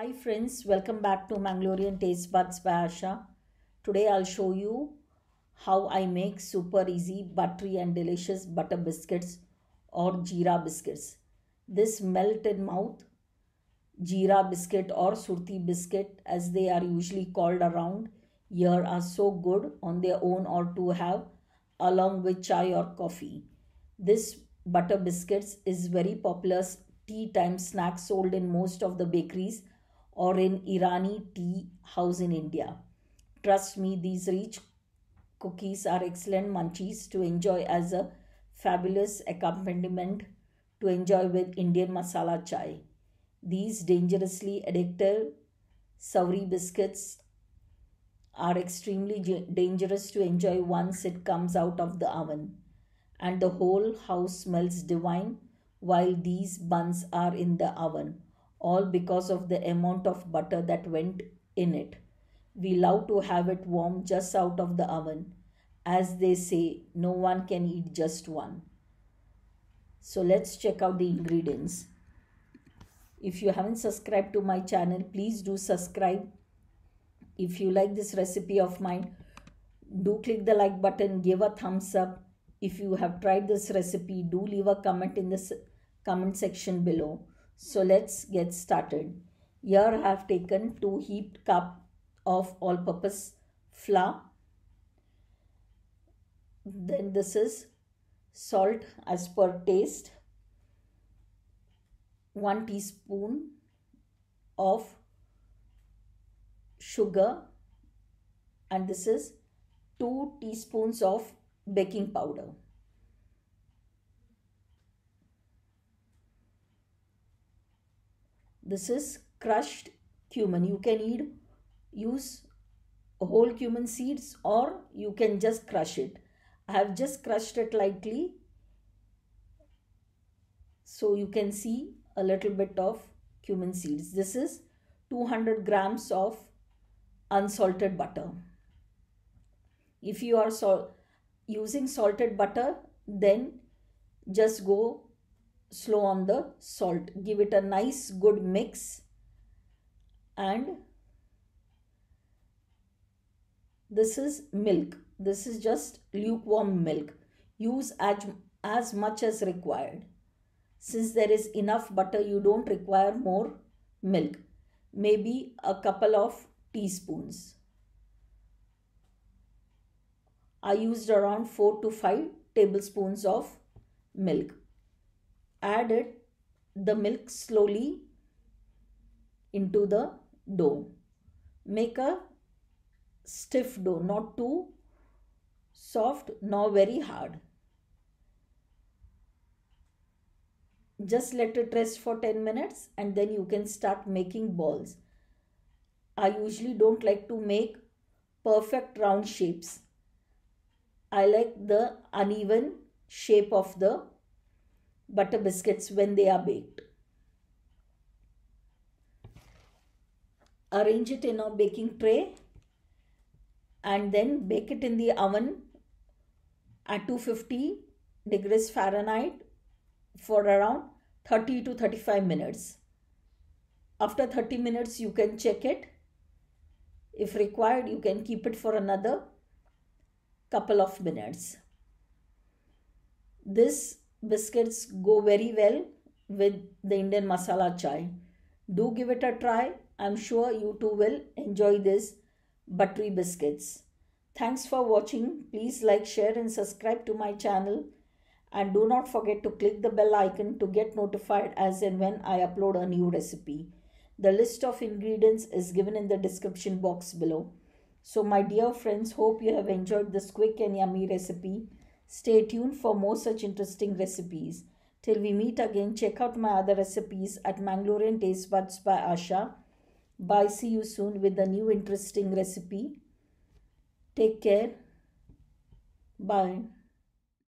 Hi friends, welcome back to Mangalorean Taste Buds by Asha. Today I'll show you how I make super easy buttery and delicious butter biscuits or jeera biscuits. This melt in mouth jeera biscuit or surti biscuit as they are usually called around here are so good on their own or to have along with chai or coffee. This butter biscuits is very popular tea time snack sold in most of the bakeries or in Irani tea house in India. Trust me, these rich cookies are excellent munchies to enjoy as a fabulous accompaniment to enjoy with Indian masala chai. These dangerously addictive savory biscuits are extremely dangerous to enjoy once it comes out of the oven, and the whole house smells divine while these buns are in the oven all because of the amount of butter that went in it. We love to have it warm just out of the oven. As they say, no one can eat just one. So let's check out the ingredients. If you haven't subscribed to my channel, please do subscribe. If you like this recipe of mine, do click the like button, give a thumbs up. If you have tried this recipe, do leave a comment in the comment section below. So let's get started. Here I have taken 2 heaped cup of all-purpose flour. Then this is salt as per taste. 1 teaspoon of sugar and this is 2 teaspoons of baking powder. This is crushed cumin. You can eat, use whole cumin seeds or you can just crush it. I have just crushed it lightly. So you can see a little bit of cumin seeds. This is 200 grams of unsalted butter. If you are so using salted butter, then just go slow on the salt give it a nice good mix and this is milk this is just lukewarm milk use as, as much as required since there is enough butter you don't require more milk maybe a couple of teaspoons i used around 4 to 5 tablespoons of milk added the milk slowly into the dough. Make a stiff dough, not too soft nor very hard. Just let it rest for 10 minutes and then you can start making balls. I usually don't like to make perfect round shapes. I like the uneven shape of the butter biscuits when they are baked. Arrange it in a baking tray and then bake it in the oven at 250 degrees Fahrenheit for around 30 to 35 minutes. After 30 minutes, you can check it. If required, you can keep it for another couple of minutes. This biscuits go very well with the Indian masala chai. Do give it a try. I'm sure you too will enjoy this buttery biscuits. Thanks for watching. Please like, share and subscribe to my channel. And do not forget to click the bell icon to get notified as and when I upload a new recipe. The list of ingredients is given in the description box below. So my dear friends, hope you have enjoyed this quick and yummy recipe. Stay tuned for more such interesting recipes. Till we meet again, check out my other recipes at Mangalorean Taste Buds by Asha. Bye. See you soon with a new interesting recipe. Take care. Bye.